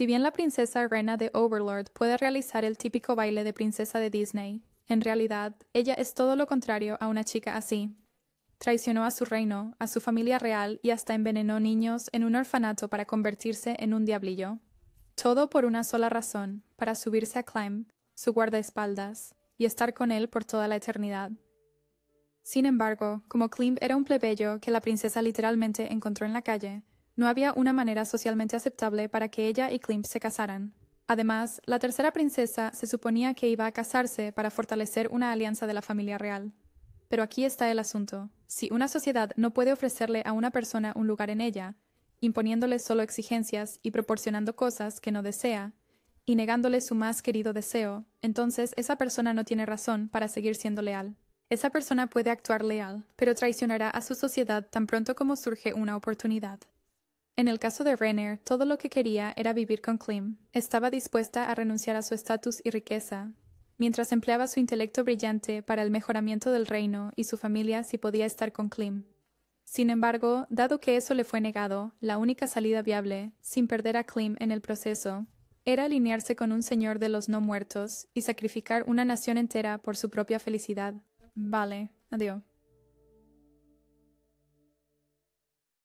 Si bien la princesa reina de Overlord puede realizar el típico baile de princesa de Disney, en realidad, ella es todo lo contrario a una chica así. Traicionó a su reino, a su familia real y hasta envenenó niños en un orfanato para convertirse en un diablillo. Todo por una sola razón, para subirse a Klim, su guardaespaldas, y estar con él por toda la eternidad. Sin embargo, como Klim era un plebeyo que la princesa literalmente encontró en la calle, no había una manera socialmente aceptable para que ella y Klimt se casaran. Además, la tercera princesa se suponía que iba a casarse para fortalecer una alianza de la familia real. Pero aquí está el asunto. Si una sociedad no puede ofrecerle a una persona un lugar en ella, imponiéndole solo exigencias y proporcionando cosas que no desea, y negándole su más querido deseo, entonces esa persona no tiene razón para seguir siendo leal. Esa persona puede actuar leal, pero traicionará a su sociedad tan pronto como surge una oportunidad. En el caso de Renner, todo lo que quería era vivir con Klim. Estaba dispuesta a renunciar a su estatus y riqueza, mientras empleaba su intelecto brillante para el mejoramiento del reino y su familia si podía estar con Klim. Sin embargo, dado que eso le fue negado, la única salida viable, sin perder a Klim en el proceso, era alinearse con un señor de los no muertos y sacrificar una nación entera por su propia felicidad. Vale, adiós.